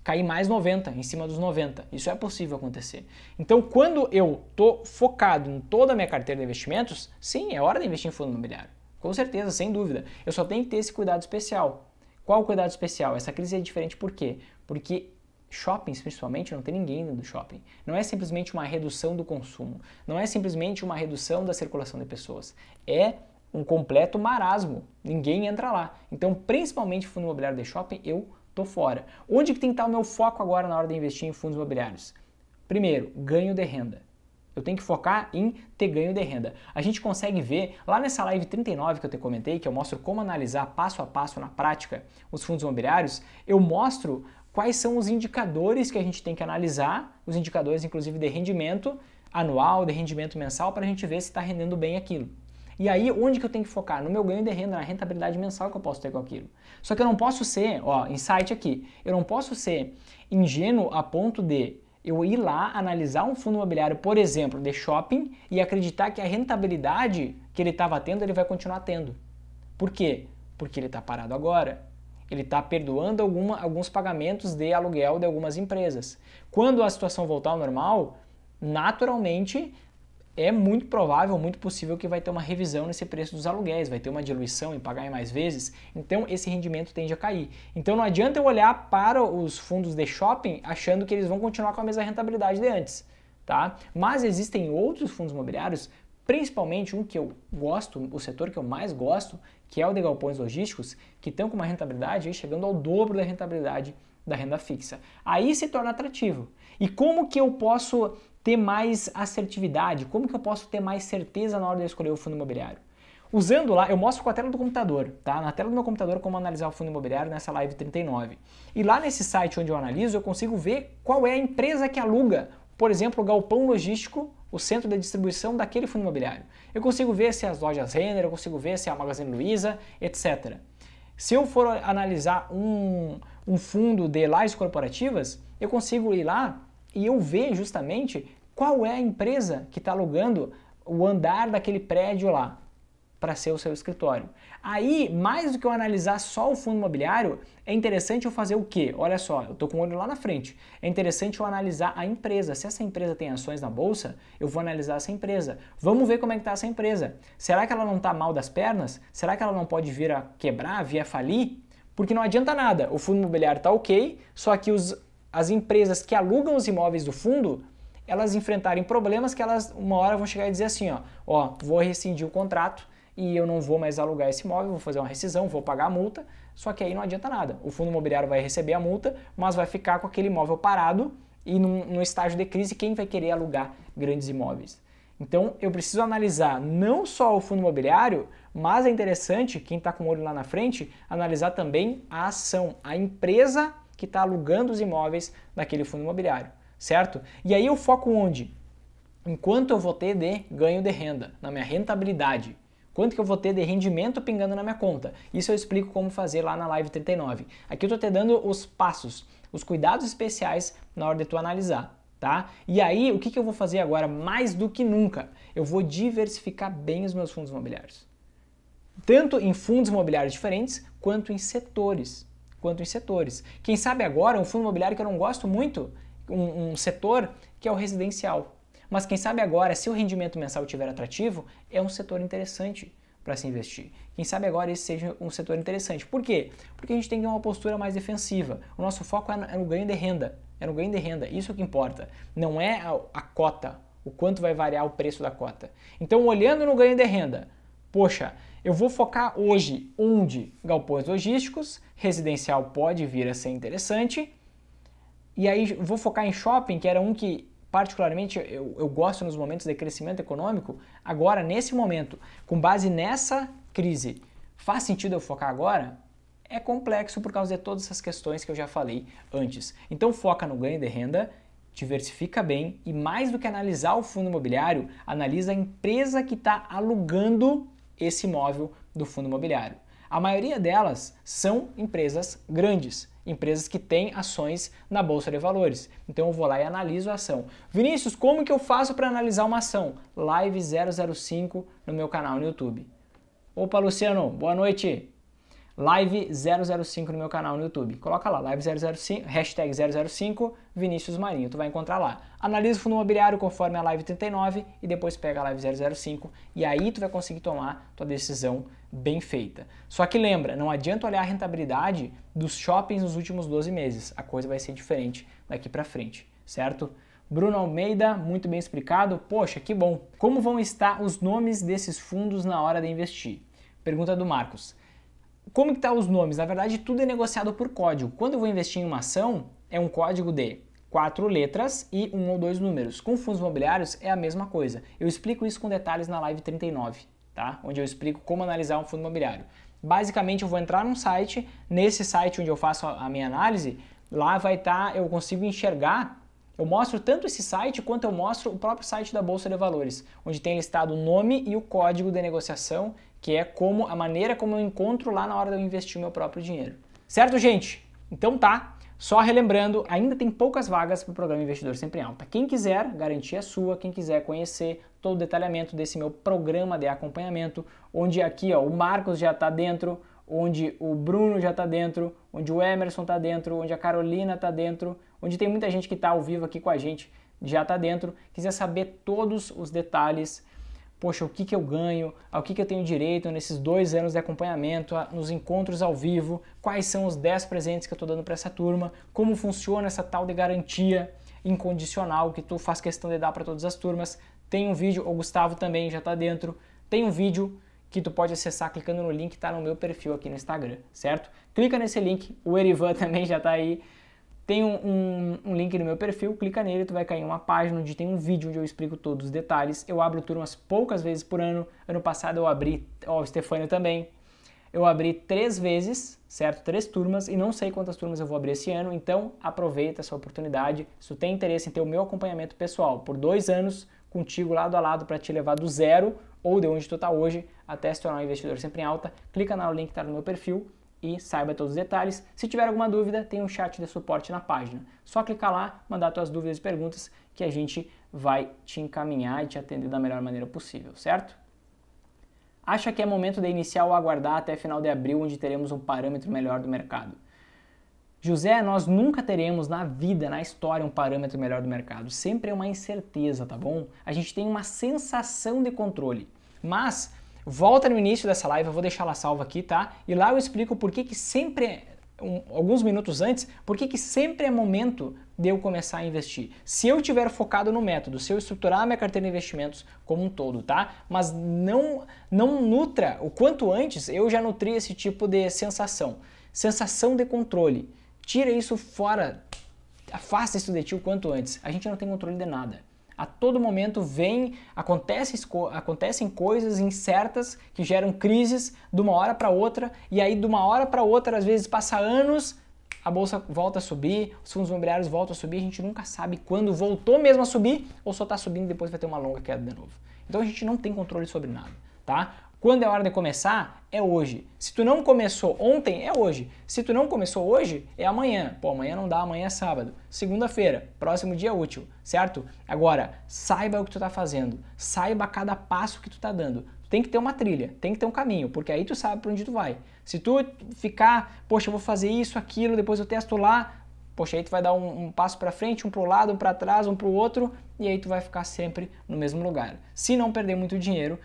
Cair mais 90 em cima dos 90. Isso é possível acontecer. Então, quando eu estou focado em toda a minha carteira de investimentos, sim, é hora de investir em fundo imobiliário. Com certeza, sem dúvida. Eu só tenho que ter esse cuidado especial. Qual o cuidado especial? Essa crise é diferente por quê? Porque Shoppings, principalmente, não tem ninguém dentro do shopping. Não é simplesmente uma redução do consumo, não é simplesmente uma redução da circulação de pessoas. É um completo marasmo. Ninguém entra lá. Então, principalmente fundo imobiliário de shopping, eu tô fora. Onde que tem que estar o meu foco agora na hora de investir em fundos imobiliários? Primeiro, ganho de renda. Eu tenho que focar em ter ganho de renda. A gente consegue ver lá nessa live 39 que eu te comentei, que eu mostro como analisar passo a passo na prática os fundos imobiliários, eu mostro quais são os indicadores que a gente tem que analisar, os indicadores inclusive de rendimento anual, de rendimento mensal, para a gente ver se está rendendo bem aquilo. E aí, onde que eu tenho que focar? No meu ganho de renda, na rentabilidade mensal que eu posso ter com aquilo. Só que eu não posso ser, ó, insight aqui, eu não posso ser ingênuo a ponto de eu ir lá analisar um fundo imobiliário, por exemplo, de shopping, e acreditar que a rentabilidade que ele estava tá tendo, ele vai continuar tendo. Por quê? Porque ele está parado agora ele está perdoando alguma, alguns pagamentos de aluguel de algumas empresas. Quando a situação voltar ao normal, naturalmente é muito provável, muito possível que vai ter uma revisão nesse preço dos aluguéis, vai ter uma diluição em pagar em mais vezes, então esse rendimento tende a cair. Então não adianta eu olhar para os fundos de shopping achando que eles vão continuar com a mesma rentabilidade de antes, tá? Mas existem outros fundos imobiliários, principalmente um que eu gosto, o setor que eu mais gosto, que é o de galpões logísticos, que estão com uma rentabilidade chegando ao dobro da rentabilidade da renda fixa. Aí se torna atrativo. E como que eu posso ter mais assertividade? Como que eu posso ter mais certeza na hora de escolher o fundo imobiliário? Usando lá, eu mostro com a tela do computador, tá? Na tela do meu computador como analisar o fundo imobiliário nessa live 39. E lá nesse site onde eu analiso, eu consigo ver qual é a empresa que aluga, por exemplo, o galpão logístico, o centro de distribuição daquele fundo imobiliário. Eu consigo ver se as lojas Renner, eu consigo ver se é a Magazine Luiza, etc. Se eu for analisar um, um fundo de lives corporativas, eu consigo ir lá e eu ver justamente qual é a empresa que está alugando o andar daquele prédio lá para ser o seu escritório. Aí, mais do que eu analisar só o fundo imobiliário, é interessante eu fazer o quê? Olha só, eu estou com o olho lá na frente. É interessante eu analisar a empresa. Se essa empresa tem ações na bolsa, eu vou analisar essa empresa. Vamos ver como é que está essa empresa. Será que ela não está mal das pernas? Será que ela não pode vir a quebrar, vir a falir? Porque não adianta nada. O fundo imobiliário está ok, só que os, as empresas que alugam os imóveis do fundo elas enfrentarem problemas que elas uma hora vão chegar e dizer assim, ó, ó, vou rescindir o contrato e eu não vou mais alugar esse imóvel, vou fazer uma rescisão, vou pagar a multa, só que aí não adianta nada. O fundo imobiliário vai receber a multa, mas vai ficar com aquele imóvel parado e num, num estágio de crise, quem vai querer alugar grandes imóveis? Então eu preciso analisar não só o fundo imobiliário, mas é interessante, quem está com o olho lá na frente, analisar também a ação, a empresa que está alugando os imóveis daquele fundo imobiliário, certo? E aí eu foco onde? Enquanto eu vou ter de ganho de renda, na minha rentabilidade quanto que eu vou ter de rendimento pingando na minha conta. Isso eu explico como fazer lá na Live 39. Aqui eu estou te dando os passos, os cuidados especiais na hora de tu analisar. Tá? E aí, o que, que eu vou fazer agora mais do que nunca? Eu vou diversificar bem os meus fundos imobiliários. Tanto em fundos imobiliários diferentes, quanto em setores. Quanto em setores. Quem sabe agora, um fundo imobiliário que eu não gosto muito, um, um setor que é o residencial. Mas quem sabe agora, se o rendimento mensal estiver atrativo, é um setor interessante para se investir. Quem sabe agora esse seja um setor interessante. Por quê? Porque a gente tem que ter uma postura mais defensiva. O nosso foco é no, é ganho de renda. É no ganho de renda, isso é que importa. Não é a, a cota, o quanto vai variar o preço da cota. Então, olhando no ganho de renda, poxa, eu vou focar hoje onde? Galpões logísticos, residencial pode vir a ser interessante. E aí vou focar em shopping, que era um que particularmente, eu, eu gosto nos momentos de crescimento econômico. Agora, nesse momento, com base nessa crise, faz sentido eu focar agora? É complexo por causa de todas essas questões que eu já falei antes. Então, foca no ganho de renda diversifica bem e mais do que analisar o fundo imobiliário, analisa a empresa que está alugando esse imóvel do fundo imobiliário. A maioria delas são empresas grandes empresas que têm ações na bolsa de valores. Então eu vou lá e analiso a ação. Vinícius, como que eu faço para analisar uma ação? Live 005 no meu canal no YouTube. Opa, Luciano, boa noite live005 no meu canal no YouTube. Coloca lá, live005, hashtag 005, Vinícius Marinho, tu vai encontrar lá. Analisa o fundo imobiliário conforme a live 39 e depois pega a live 005 e aí tu vai conseguir tomar tua decisão bem feita. Só que lembra, não adianta olhar a rentabilidade dos shoppings nos últimos 12 meses, a coisa vai ser diferente daqui para frente, certo? Bruno Almeida, muito bem explicado. Poxa, que bom. Como vão estar os nomes desses fundos na hora de investir? Pergunta do Marcos. Como que tá os nomes? Na verdade, tudo é negociado por código. Quando eu vou investir em uma ação, é um código de quatro letras e um ou dois números. Com fundos imobiliários é a mesma coisa. Eu explico isso com detalhes na live 39, tá? Onde eu explico como analisar um fundo imobiliário. Basicamente, eu vou entrar num site, nesse site onde eu faço a minha análise, lá vai estar, tá, eu consigo enxergar, eu mostro tanto esse site quanto eu mostro o próprio site da Bolsa de Valores, onde tem listado o nome e o código de negociação que é como a maneira como eu encontro lá na hora de eu investir o meu próprio dinheiro. Certo, gente? Então tá. Só relembrando, ainda tem poucas vagas para o programa Investidor Sempre em Alta. Quem quiser, garantia sua. Quem quiser conhecer todo o detalhamento desse meu programa de acompanhamento, onde aqui ó, o Marcos já está dentro, onde o Bruno já está dentro, onde o Emerson está dentro, onde a Carolina está dentro, onde tem muita gente que está ao vivo aqui com a gente já está dentro. Quiser saber todos os detalhes poxa, o que, que eu ganho, ao ah, que, que eu tenho direito nesses dois anos de acompanhamento, ah, nos encontros ao vivo, quais são os 10 presentes que eu estou dando para essa turma, como funciona essa tal de garantia incondicional que tu faz questão de dar para todas as turmas. Tem um vídeo, o Gustavo também já está dentro, tem um vídeo que tu pode acessar clicando no link que está no meu perfil aqui no Instagram, certo? Clica nesse link, o Erivan também já está aí. Tem um, um, um, link no meu perfil, clica nele, tu vai cair em uma página onde tem um vídeo onde eu explico todos os detalhes. Eu abro turmas poucas vezes por ano. Ano passado eu abri, ó, o Stefano também. Eu abri três vezes, certo? Três turmas e não sei quantas turmas eu vou abrir esse ano, então aproveita essa oportunidade. Se tu tem interesse em ter o meu acompanhamento pessoal por dois anos, contigo lado a lado para te levar do zero ou de onde tu está hoje até se tornar um investidor sempre em alta, clica no link que está no meu perfil e saiba todos os detalhes. Se tiver alguma dúvida, tem um chat de suporte na página. Só clicar lá, mandar suas dúvidas e perguntas que a gente vai te encaminhar e te atender da melhor maneira possível, certo? Acha que é momento de iniciar ou aguardar até final de abril, onde teremos um parâmetro melhor do mercado? José, nós nunca teremos na vida, na história, um parâmetro melhor do mercado. Sempre é uma incerteza, tá bom? A gente tem uma sensação de controle. Mas Volta no início dessa live, eu vou deixar ela salva aqui, tá? E lá eu explico por que, que sempre, um, alguns minutos antes, por que, que sempre é momento de eu começar a investir. Se eu tiver focado no método, se eu estruturar a minha carteira de investimentos como um todo, tá? Mas não, não nutra, o quanto antes eu já nutri esse tipo de sensação. Sensação de controle. Tira isso fora, afasta isso de ti o quanto antes. A gente não tem controle de nada. A todo momento vem, acontece, acontecem coisas incertas que geram crises de uma hora para outra e aí de uma hora para outra, às vezes passa anos, a bolsa volta a subir, os fundos imobiliários voltam a subir, a gente nunca sabe quando voltou mesmo a subir ou só está subindo e depois vai ter uma longa queda de novo. Então a gente não tem controle sobre nada, tá? Quando é hora de começar? É hoje. Se tu não começou ontem, é hoje. Se tu não começou hoje, é amanhã. Pô, amanhã não dá, amanhã é sábado. Segunda-feira, próximo dia útil, certo? Agora, saiba o que tu tá fazendo. Saiba cada passo que tu tá dando tem que ter uma trilha, tem que ter um caminho, porque aí tu sabe para onde tu vai. Se tu ficar, poxa, eu vou fazer isso, aquilo, depois eu testo lá, poxa, aí tu vai dar um, um passo para frente, um para o lado, um para trás, um para o outro, e aí tu vai ficar sempre no mesmo lugar. Se não perder muito dinheiro,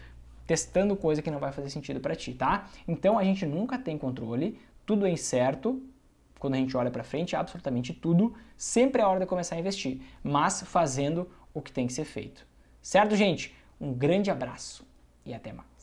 testando coisa que não vai fazer sentido para ti, tá? Então a gente nunca tem controle, tudo é incerto. Quando a gente olha para frente, absolutamente tudo, sempre é hora de começar a investir, mas fazendo o que tem que ser feito. Certo, gente? Um grande abraço e até mais.